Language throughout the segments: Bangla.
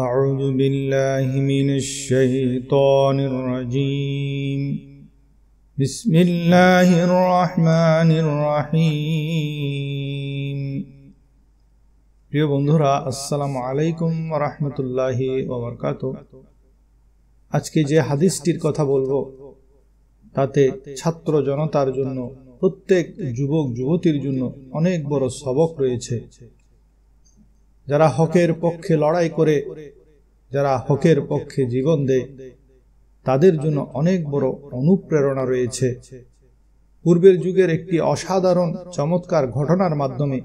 أعوذ بالله من الشيطان الرجيم بسم الله الرحمن الرحيم প্রিয় বন্ধুরা আসসালামু আলাইকুম ওয়া ওবরকাত আজকে যে হাদিসটির কথা বলবো তাতে ছাত্র জনতার জন্য প্রত্যেক যুবক যুবতীর জন্য অনেক বড় সবক রয়েছে যারা হকের পক্ষে লড়াই করে যারা হকের পক্ষে জীবন দেয় তাদের জন্য অনেক বড় অনুপ্রেরণা রয়েছে পূর্বের যুগের একটি অসাধারণ চমৎকার ঘটনার মাধ্যমে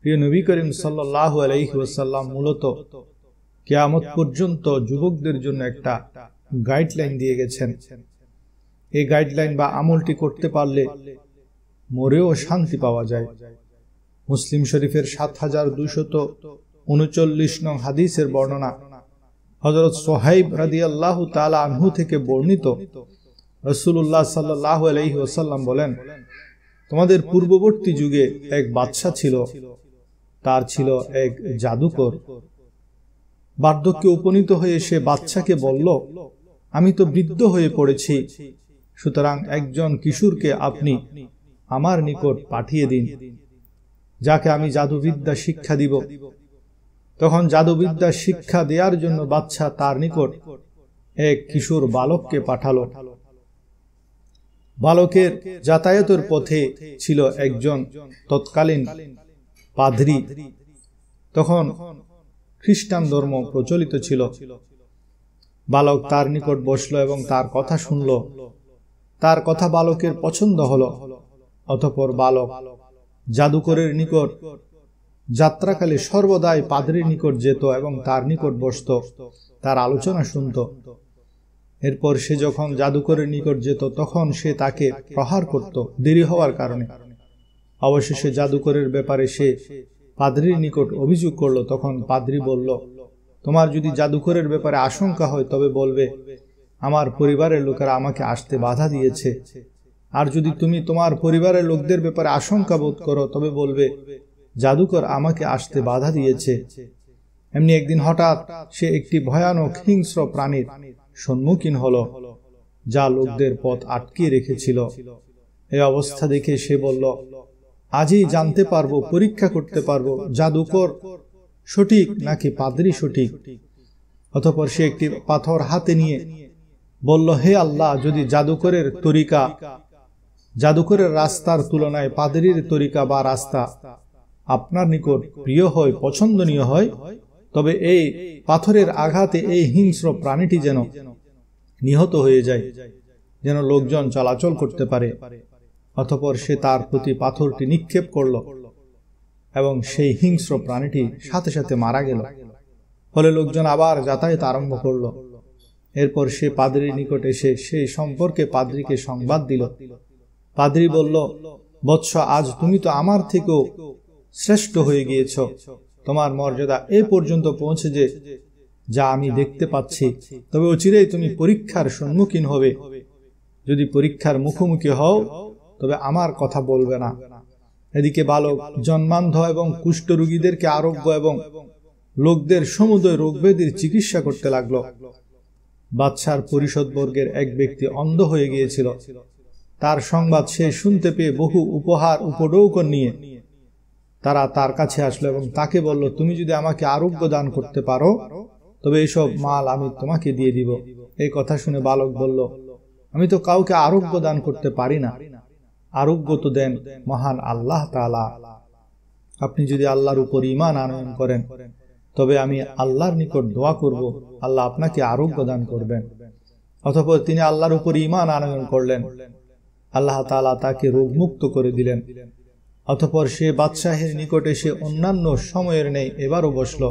প্রিয় নবী করিম সাল্লাহ আলহিহাসাল্লাম মূলত কেয়ামত পর্যন্ত যুবকদের জন্য একটা গাইডলাইন দিয়ে গেছেন এই গাইডলাইন বা আমলটি করতে পারলে মরেও শান্তি পাওয়া যায় মুসলিম শরীফের সাত হাজার দুশত উনচল্লিশ নং হাদিসের বর্ণনা হজরত সোহাইব রাদি আল্লাহ তালা আনহু থেকে বর্ণিত রসুল্লাহ সাল্লাহ আলহি বলেন তোমাদের পূর্ববর্তী যুগে এক বাদশাহ ছিল তার ছিল এক জাদুকর বার্ধক্যে উপনীত হয়ে সে বাচ্চাকে বলল আমি তো বৃদ্ধ হয়ে পড়েছি সুতরাং একজন কিশোরকে আপনি আমার নিকট পাঠিয়ে দিন যাকে আমি জাদুবিদ্যা শিক্ষা দিব তখন জাদুবিদ্যা শিক্ষা দেওয়ার জন্য বাচ্চা তার নিকট এক কিশোর বালককে পাঠালো বালকের যাতায়াতের পথে ছিল একজন তৎকালীন পাদ্রি তখন খ্রিস্টান ধর্ম প্রচলিত ছিল বালক তার নিকট বসল এবং তার কথা শুনল তার কথা বালকের পছন্দ হল অতপর বালক জাদুকরের নিকট যাত্রাকালে সর্বদাই পাদ্রির নিকট যেত এবং তার নিকট বসত তার আলোচনা শুনত এরপর সে যখন জাদুকরের নিকট যেত তখন সে তাকে প্রহার করত দেরি হওয়ার কারণে অবশেষে জাদুকরের ব্যাপারে সে পাদ্রির নিকট অভিযোগ করল তখন পাদ্রি বলল তোমার যদি জাদুকরের ব্যাপারে আশঙ্কা হয় তবে বলবে আমার পরিবারের লোকেরা আমাকে আসতে বাধা দিয়েছে আর যদি তুমি তোমার পরিবারের লোকদের ব্যাপারে আশঙ্কা বোধ করো তবে বলবে জাদুকর আমাকে আসতে বাধা দিয়েছে এমনি একদিন হঠাৎ সে একটি ভয়ানক হিংস্র প্রাণীর সম্মুখীন হল যা লোকদের পথ আটকিয়ে রেখেছিল এই অবস্থা দেখে সে বলল আজই জানতে পারবো পরীক্ষা করতে পারবো জাদুকর সঠিক নাকি পাদ্রি সঠিক অতপর সে একটি পাথর হাতে নিয়ে বলল হে আল্লাহ যদি জাদুকরের তরিকা জাদুঘরের রাস্তার তুলনায় পাদরির তরিকা বা রাস্তা আপনার নিকট প্রিয় হয় পছন্দনীয় হয় তবে এই পাথরের আঘাতে এই হিংস্র প্রাণীটি যেন নিহত হয়ে যায় যেন লোকজন চলাচল করতে পারে অথপর সে তার প্রতি পাথরটি নিক্ষেপ করল এবং সেই হিংস্র প্রাণীটি সাথে সাথে মারা গেল ফলে লোকজন আবার যাতায়াত আরম্ভ করল এরপর সে পাদ্রির নিকট এসে সেই সম্পর্কে পাদ্রিকে সংবাদ দিল পাদ্রী বলল বৎস আজ তুমি তো আমার থেকেও শ্রেষ্ঠ হয়ে গিয়েছ তোমার মর্যাদা এ পর্যন্ত পৌঁছে যে যা আমি দেখতে পাচ্ছি তবে অচিরেই তুমি পরীক্ষার সম্মুখীন হবে যদি পরীক্ষার মুখোমুখি হও তবে আমার কথা বলবে না এদিকে বালক জন্মান্ধ এবং কুষ্ঠরোগীদেরকে আরোগ্য এবং লোকদের সমুদয় রোগবেদির চিকিৎসা করতে লাগলো বাদশার পরিষদবর্গের এক ব্যক্তি অন্ধ হয়ে গিয়েছিল তার সংবাদ সে শুনতে পেয়ে বহু উপহার উপডৌকন নিয়ে তারা তার কাছে আসলো এবং তাকে বলল তুমি যদি আমাকে আরোগ্য দান করতে পারো তবে এইসব মাল আমি তোমাকে দিয়ে দিব এই কথা শুনে বালক বলল আমি তো কাউকে আরোগ্য দান করতে পারি না আরোগ্য তো দেন মহান আল্লাহ তালা আপনি যদি আল্লাহর উপর ইমান আনয়ন করেন তবে আমি আল্লাহর নিকট দোয়া করব আল্লাহ আপনাকে আরোগ্য দান করবেন অথপর তিনি আল্লাহর উপর ইমান আনয়ন করলেন আল্লাহ তালা তাকে রোগমুক্ত করে দিলেন অতপর সে বাদশাহের নিকটে সে অন্যান্য সময়ের নেই এবারও বসল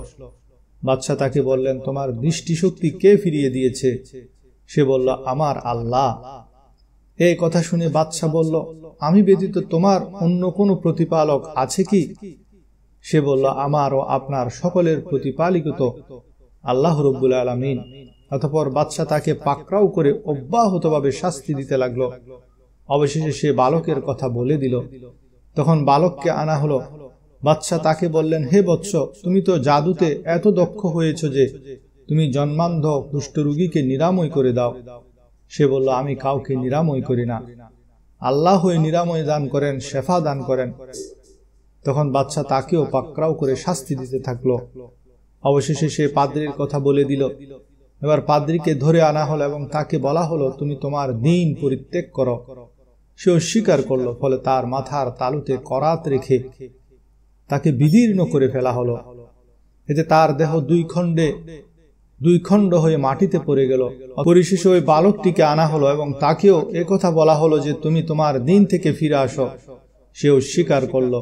বাদশাহ তাকে বললেন তোমার দৃষ্টিশক্তি কে ফিরিয়ে দিয়েছে সে বলল আমার আল্লাহ এই কথা শুনে বাদশাহ বলল আমি ব্যতীত তোমার অন্য কোনো প্রতিপালক আছে কি সে বলল আমার ও আপনার সকলের তো আল্লাহ রব্বুল আলমিন অতপর বাদশাহ তাকে পাকড়াও করে অব্যাহতভাবে শাস্তি দিতে লাগলো অবশেষে সে বালকের কথা বলে দিল তখন বালককে আনা হলো বাচ্চা তাকে বললেন হে বৎস তুমি তো জাদুতে এত দক্ষ হয়েছ যে তুমি জন্মান্ধ কুষ্ঠরুগীকে নিরাময় করে দাও সে বলল আমি কাউকে নিরাময় করি না আল্লাহ হয়ে নিরাময় দান করেন শেফা দান করেন তখন বাচ্চা তাকেও পাকড়াও করে শাস্তি দিতে থাকলো অবশেষে সে পাদ্রির কথা বলে দিল এবার পাদ্রিকে ধরে আনা হলো এবং তাকে বলা হলো তুমি তোমার দিন পরিত্যাগ করো সে অস্বীকার করল ফলে তার মাথার তালুতে করাত রেখে তাকে বিদীর্ণ করে ফেলা হলো এতে তার দেহ দুই খণ্ডে দুই খণ্ড হয়ে মাটিতে পড়ে গেল পরিশেষে ওই বালকটিকে আনা হলো এবং তাকেও কথা বলা হলো যে তুমি তোমার দিন থেকে ফিরে আসো সেও স্বীকার করল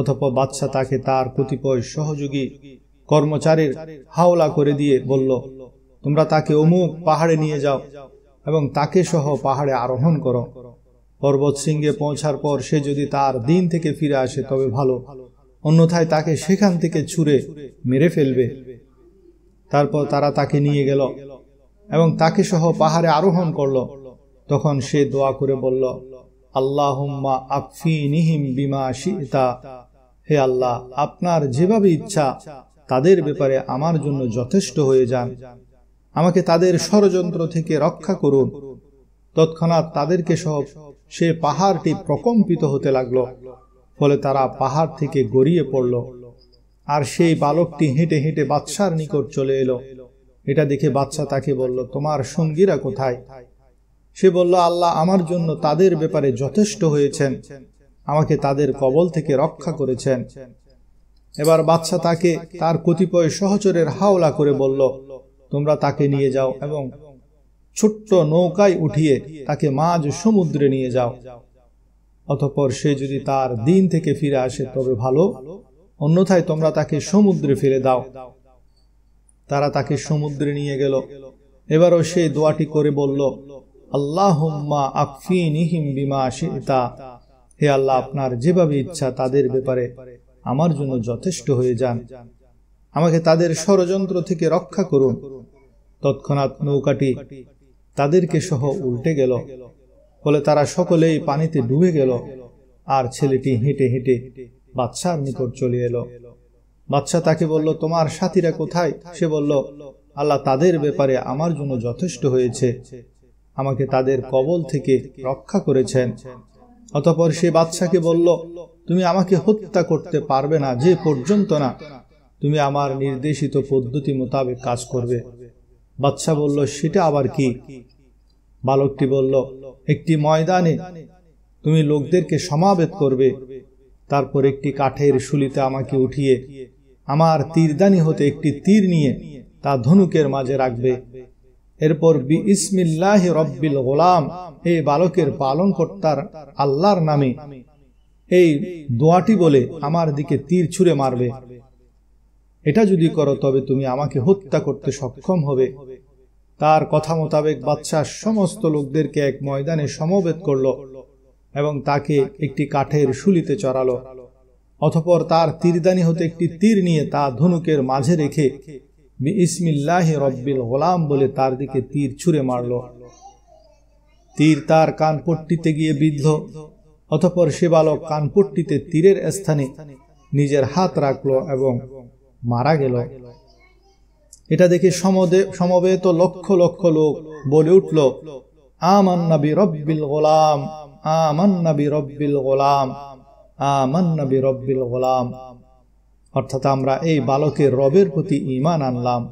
অথবা বাচ্চা তাকে তার কতিপয় সহযোগী কর্মচারীর হাওলা করে দিয়ে বলল তোমরা তাকে অমুক পাহাড়ে নিয়ে যাও এবং তাকে সহ পাহাড়ে আরোহণ করো পর্বত সিংহে পৌঁছার পর সে যদি তার দিন থেকে ফিরে আসে তবে ভালো অন্যথায় তাকে সেখান থেকে ছুঁড়ে মেরে ফেলবে তারপর তারা তাকে নিয়ে গেল এবং তাকে সহ পাহাড়ে আরোহণ করল তখন সে দোয়া করে বলল আল্লাহ আফি নিহিম বিমা হে আল্লাহ আপনার যেভাবে ইচ্ছা তাদের ব্যাপারে আমার জন্য যথেষ্ট হয়ে যান আমাকে তাদের ষড়যন্ত্র থেকে রক্ষা করুন তৎক্ষণাৎ তাদেরকে সব সে পাহাড়টি প্রকম্পিত হতে লাগল ফলে তারা পাহাড় থেকে গড়িয়ে পড়ল আর সেই বালকটি হেঁটে হেঁটে বাদশার নিকট চলে এলো এটা দেখে বাচ্চা তাকে বলল তোমার সঙ্গীরা কোথায় সে বলল আল্লাহ আমার জন্য তাদের ব্যাপারে যথেষ্ট হয়েছেন আমাকে তাদের কবল থেকে রক্ষা করেছেন এবার বাচ্চা তাকে তার কতিপয় সহচরের হাওলা করে বলল তোমরা তাকে নিয়ে যাও এবং ছোট্ট নৌকায় উঠিয়ে তাকে মাঝ সমুদ্রে নিয়ে যাও অতঃপর সে যদি তার দিন থেকে ফিরে আসে তবে ভালো অন্যথায় তোমরা তাকে সমুদ্রে ফেলে দাও তারা তাকে সমুদ্রে নিয়ে গেল এবারও সে দোয়াটি করে বলল আল্লাহ হে আল্লাহ আপনার যেভাবে ইচ্ছা তাদের ব্যাপারে আমার জন্য যথেষ্ট হয়ে যান আমাকে তাদের ষড়যন্ত্র থেকে রক্ষা করুন তৎক্ষণাৎ নৌকাটি তাদেরকে সহ উল্টে গেল ফলে তারা সকলেই পানিতে ডুবে গেল আর ছেলেটি হেঁটে হেঁটে বাচ্চার নিকট চলে এলো বাচ্চা তাকে বলল তোমার সাথীরা কোথায় সে বলল আল্লাহ তাদের ব্যাপারে আমার জন্য যথেষ্ট হয়েছে আমাকে তাদের কবল থেকে রক্ষা করেছেন অতপর সে বাচ্চাকে বলল তুমি আমাকে হত্যা করতে পারবে না যে পর্যন্ত না তুমি আমার নির্দেশিত পদ্ধতি মোতাবেক কাজ করবে বাদশাহ বলল সেটা আবার কি বালকটি বলল একটি ময়দানে তুমি লোকদেরকে সমাবেত করবে তারপর একটি কাঠের শুলিতে আমাকে উঠিয়ে আমার তীরদানি হতে একটি তীর নিয়ে তা ধনুকের মাঝে রাখবে এরপর বি ইসমিল্লাহ রব্বিল গোলাম এই বালকের পালন কর্তার আল্লাহর নামে এই দোয়াটি বলে আমার দিকে তীর ছুঁড়ে মারবে এটা যদি করো তবে তুমি আমাকে হত্যা করতে সক্ষম হবে তার কথা মোতাবেক বাচ্চার সমস্ত লোকদেরকে এক ময়দানে সমবেত করল এবং তাকে একটি কাঠের শুলিতে চড়ালো অথপর তার তীরদানি হতে একটি তীর নিয়ে তা ধনুকের মাঝে রেখে ইসমিল্লাহ রব্বিল গোলাম বলে তার দিকে তীর ছুঁড়ে মারল তীর তার কানপট্টিতে গিয়ে বিদ্ধ অথপর সে বালক কানপট্টিতে তীরের স্থানে নিজের হাত রাখল এবং মারা গেল এটা দেখে সমদে সমবেত লক্ষ লক্ষ লোক বলে উঠল আমি রব্বিল গোলাম আমি রব্বিল গোলাম আমি রব্বিল গোলাম অর্থাৎ আমরা এই বালকের রবের প্রতি ইমান আনলাম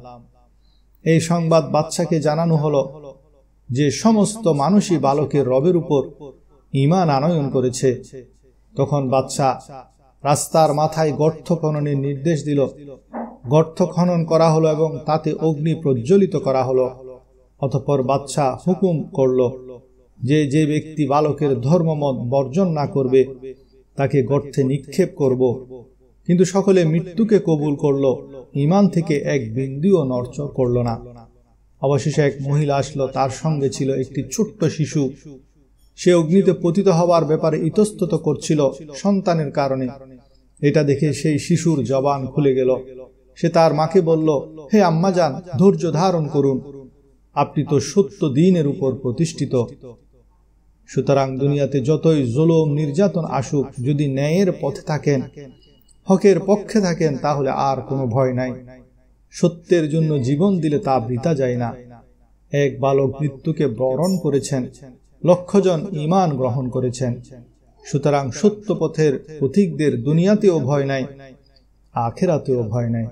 এই সংবাদ বাচ্চাকে জানানো হলো যে সমস্ত মানুষই বালকের রবের উপর ইমান আনয়ন করেছে তখন বাচ্চা রাস্তার মাথায় গর্ত খননের নির্দেশ দিল গর্ত খনন করা হলো এবং তাতে অগ্নি প্রজ্বলিত করা হলো অতঃপর বাদশাহ হুকুম করল যে যে ব্যক্তি বালকের ধর্মমত বর্জন না করবে তাকে গর্তে নিক্ষেপ করব কিন্তু সকলে মৃত্যুকে কবুল করল ইমান থেকে এক বিন্দুও নর্চ করল না অবশেষে এক মহিলা আসলো তার সঙ্গে ছিল একটি ছোট্ট শিশু সে অগ্নিতে পতিত হওয়ার ব্যাপারে ইতস্তত করছিল সন্তানের কারণে এটা দেখে সেই শিশুর জবান খুলে গেল সে তার মাকে বলল হে আম্মা যান ধৈর্য ধারণ করুন আপনি তো সত্য দিনের উপর প্রতিষ্ঠিত সুতরাং দুনিয়াতে যতই জোলম নির্যাতন আসুক যদি ন্যায়ের পথে থাকেন হকের পক্ষে থাকেন তাহলে আর কোনো ভয় নাই সত্যের জন্য জীবন দিলে তা বৃতা যায় না এক বালক মৃত্যুকে বরণ করেছেন লক্ষজন ইমান গ্রহণ করেছেন সুতরাং সত্য পথের পথিকদের দুনিয়াতেও ভয় নাই আখেরাতেও ভয় নাই